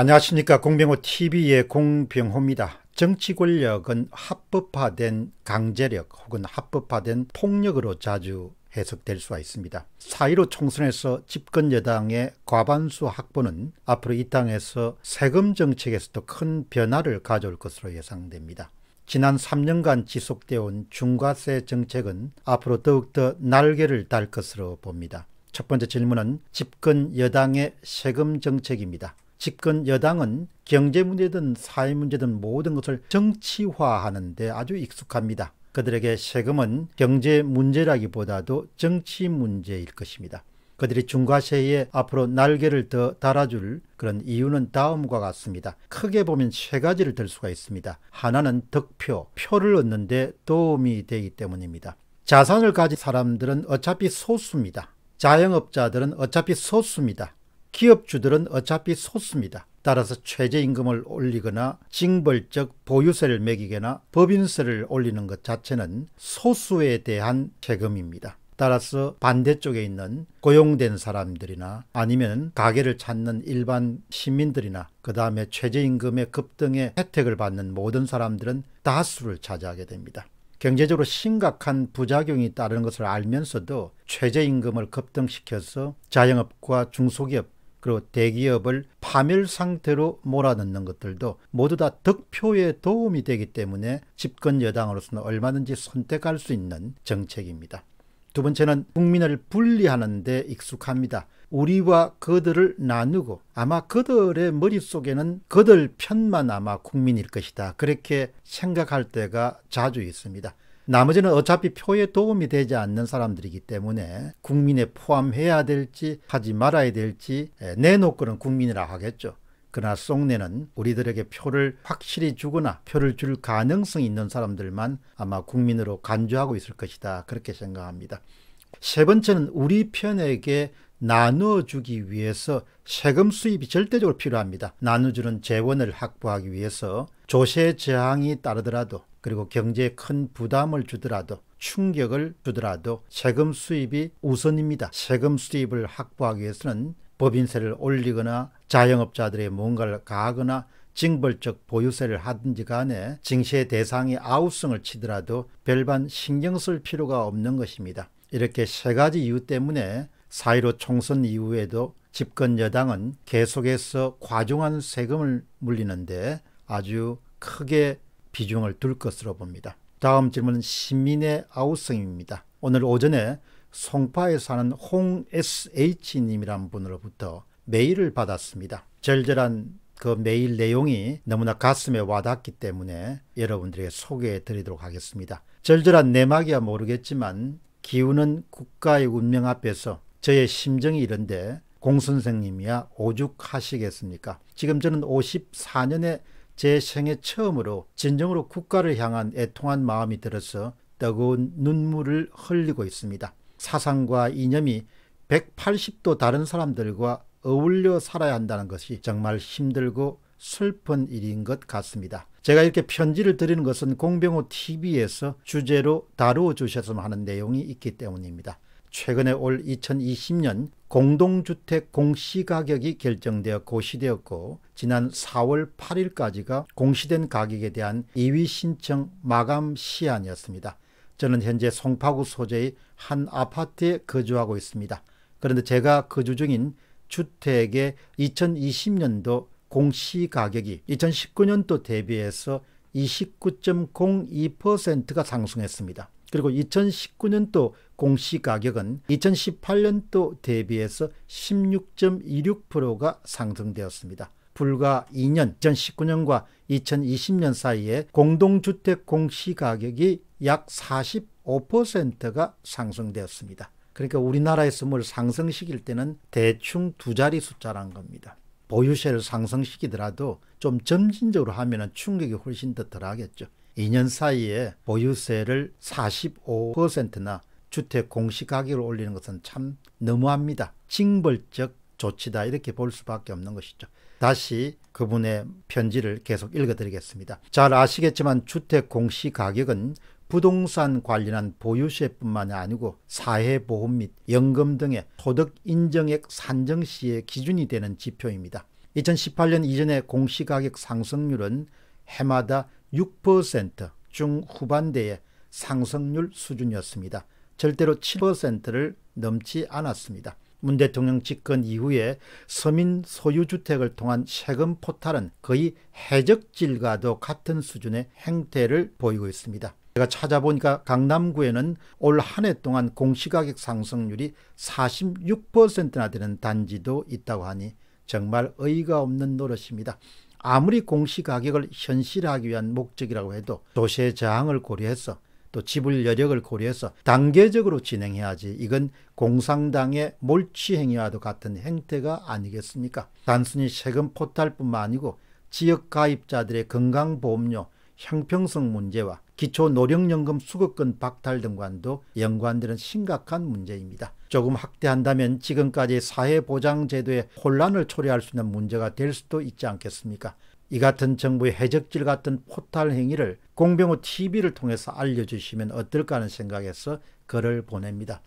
안녕하십니까 공병호TV의 공병호입니다. 정치 권력은 합법화된 강제력 혹은 합법화된 폭력으로 자주 해석될 수가 있습니다. 4.15 총선에서 집권 여당의 과반수 확보는 앞으로 이 땅에서 세금 정책에서도 큰 변화를 가져올 것으로 예상됩니다. 지난 3년간 지속되어 온 중과세 정책은 앞으로 더욱더 날개를 달 것으로 봅니다. 첫 번째 질문은 집권 여당의 세금 정책입니다. 집권 여당은 경제 문제든 사회 문제든 모든 것을 정치화하는 데 아주 익숙합니다. 그들에게 세금은 경제 문제라기보다도 정치 문제일 것입니다. 그들이 중과세에 앞으로 날개를 더 달아줄 그런 이유는 다음과 같습니다. 크게 보면 세 가지를 들 수가 있습니다. 하나는 득표, 표를 얻는 데 도움이 되기 때문입니다. 자산을 가진 사람들은 어차피 소수입니다. 자영업자들은 어차피 소수입니다. 기업주들은 어차피 소수입니다. 따라서 최저임금을 올리거나 징벌적 보유세를 매기거나 법인세를 올리는 것 자체는 소수에 대한 세금입니다. 따라서 반대쪽에 있는 고용된 사람들이나 아니면 가게를 찾는 일반 시민들이나 그 다음에 최저임금의 급등의 혜택을 받는 모든 사람들은 다수를 차지하게 됩니다. 경제적으로 심각한 부작용이 따르는 것을 알면서도 최저임금을 급등시켜서 자영업과 중소기업 그리고 대기업을 파멸 상태로 몰아넣는 것들도 모두 다 득표에 도움이 되기 때문에 집권 여당으로서는 얼마든지 선택할 수 있는 정책입니다. 두 번째는 국민을 분리하는 데 익숙합니다. 우리와 그들을 나누고 아마 그들의 머릿속에는 그들 편만 아마 국민일 것이다. 그렇게 생각할 때가 자주 있습니다. 나머지는 어차피 표에 도움이 되지 않는 사람들이기 때문에 국민에 포함해야 될지 하지 말아야 될지 내놓고는 국민이라 하겠죠. 그러나 송내는 우리들에게 표를 확실히 주거나 표를 줄 가능성이 있는 사람들만 아마 국민으로 간주하고 있을 것이다. 그렇게 생각합니다. 세 번째는 우리 편에게 나누어주기 위해서 세금 수입이 절대적으로 필요합니다. 나누주는 재원을 확보하기 위해서 조세 저항이 따르더라도 그리고 경제에 큰 부담을 주더라도 충격을 주더라도 세금 수입이 우선입니다. 세금 수입을 확보하기 위해서는 법인세를 올리거나 자영업자들의 뭔가를 가하거나 징벌적 보유세를 하든지 간에 징세 대상이 아우성을 치더라도 별반 신경 쓸 필요가 없는 것입니다. 이렇게 세 가지 이유 때문에 사1로 총선 이후에도 집권 여당은 계속해서 과중한 세금을 물리는데 아주 크게 비중을 둘 것으로 봅니다. 다음 질문은 시민의 아우성입니다. 오늘 오전에 송파에 사는 홍SH님이란 분으로부터 메일을 받았습니다. 절절한 그 메일 내용이 너무나 가슴에 와닿기 때문에 여러분들에게 소개해 드리도록 하겠습니다. 절절한 내막이야 모르겠지만 기우는 국가의 운명 앞에서 저의 심정이 이런데 공선생님이야 오죽하시겠습니까? 지금 저는 54년의 제 생애 처음으로 진정으로 국가를 향한 애통한 마음이 들어서 뜨거운 눈물을 흘리고 있습니다. 사상과 이념이 180도 다른 사람들과 어울려 살아야 한다는 것이 정말 힘들고 슬픈 일인 것 같습니다. 제가 이렇게 편지를 드리는 것은 공병호 TV에서 주제로 다루어 주셨으면 하는 내용이 있기 때문입니다. 최근에 올 2020년 공동주택 공시가격이 결정되어 고시되었고 지난 4월 8일까지가 공시된 가격에 대한 이위 신청 마감 시한이었습니다. 저는 현재 송파구 소재의 한 아파트에 거주하고 있습니다. 그런데 제가 거주 중인 주택의 2020년도 공시가격이 2019년도 대비해서 29.02%가 상승했습니다. 그리고 2019년도 공시가격은 2018년도 대비해서 16.26%가 상승되었습니다. 불과 2년 2019년과 2020년 사이에 공동주택 공시가격이 약 45%가 상승되었습니다. 그러니까 우리나라에서 뭘 상승시킬 때는 대충 두 자리 숫자란 겁니다. 보유세를 상승시키더라도 좀 점진적으로 하면 충격이 훨씬 더 덜하겠죠. 2년 사이에 보유세를 45%나 주택 공시 가격을 올리는 것은 참 너무합니다. 징벌적 조치다 이렇게 볼 수밖에 없는 것이죠. 다시 그분의 편지를 계속 읽어드리겠습니다. 잘 아시겠지만 주택 공시 가격은 부동산 관련한 보유세뿐만이 아니고 사회보험 및 연금 등의 소득 인정액 산정 시의 기준이 되는 지표입니다. 2018년 이전의 공시가격 상승률은 해마다 6% 중후반대의 상승률 수준이었습니다. 절대로 7%를 넘지 않았습니다. 문 대통령 집권 이후에 서민 소유주택을 통한 세금 포탈은 거의 해적질과도 같은 수준의 행태를 보이고 있습니다. 제가 찾아보니까 강남구에는 올 한 해 동안 공시가격 상승률이 46%나 되는 단지도 있다고 하니 정말 의의가 없는 노릇입니다. 아무리 공시 가격을 현실화하기 위한 목적이라고 해도 도시의 저항을 고려해서 또 지불 여력을 고려해서 단계적으로 진행해야지 이건 공상당의 몰취 행위와도 같은 행태가 아니겠습니까? 단순히 세금 포탈뿐만 아니고 지역 가입자들의 건강보험료, 형평성 문제와 기초 노령연금 수급권 박탈 등과도 연관되는 심각한 문제입니다. 조금 확대한다면 지금까지 사회보장제도의 혼란을 초래할 수 있는 문제가 될 수도 있지 않겠습니까? 이 같은 정부의 해적질 같은 포탈 행위를 공병호 TV를 통해서 알려주시면 어떨까 하는 생각에서 글을 보냅니다.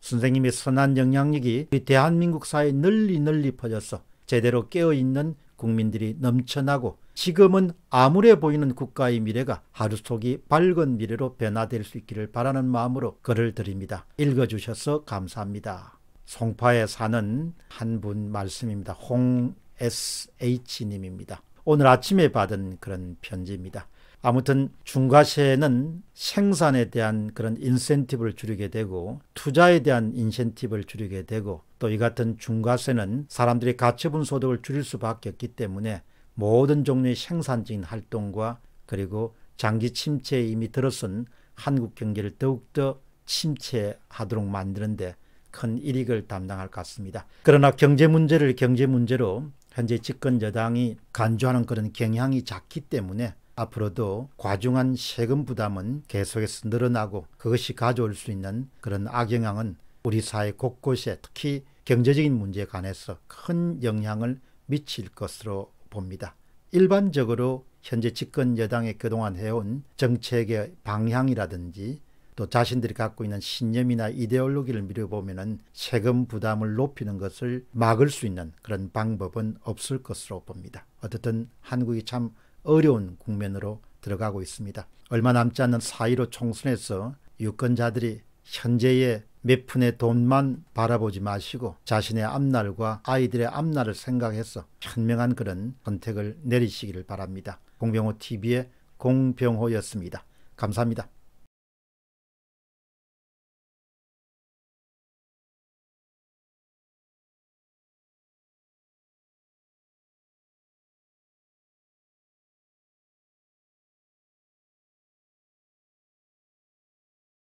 선생님의 선한 영향력이 대한민국 사회 널리 널리 퍼져서 제대로 깨어있는 국민들이 넘쳐나고 지금은 암울해 보이는 국가의 미래가 하루속이 밝은 미래로 변화될 수 있기를 바라는 마음으로 글을 드립니다. 읽어주셔서 감사합니다. 송파에 사는 한 분 말씀입니다. 홍SH님입니다. 오늘 아침에 받은 그런 편지입니다. 아무튼 중과세는 생산에 대한 그런 인센티브를 줄이게 되고 투자에 대한 인센티브를 줄이게 되고 또 이 같은 중과세는 사람들이 가처분 소득을 줄일 수밖에 없기 때문에 모든 종류의 생산적인 활동과 그리고 장기 침체에 이미 들어선 한국 경제를 더욱더 침체하도록 만드는데 큰이익을 담당할 것 같습니다. 그러나 경제 문제를 경제 문제로 현재 집권 여당이 간주하는 그런 경향이 작기 때문에 앞으로도 과중한 세금 부담은 계속해서 늘어나고 그것이 가져올 수 있는 그런 악영향은 우리 사회 곳곳에 특히 경제적인 문제에 관해서 큰 영향을 미칠 것으로 봅니다. 일반적으로 현재 집권 여당이 그동안 해온 정책의 방향이라든지 또 자신들이 갖고 있는 신념이나 이데올로기를 미려보면 세금 부담을 높이는 것을 막을 수 있는 그런 방법은 없을 것으로 봅니다. 어쨌든 한국이 참 어려운 국면으로 들어가고 있습니다. 얼마 남지 않는 4.15 총선에서 유권자들이 현재의 몇 푼의 돈만 바라보지 마시고 자신의 앞날과 아이들의 앞날을 생각해서 현명한 그런 선택을 내리시기를 바랍니다. 공병호 TV의 공병호였습니다. 감사합니다.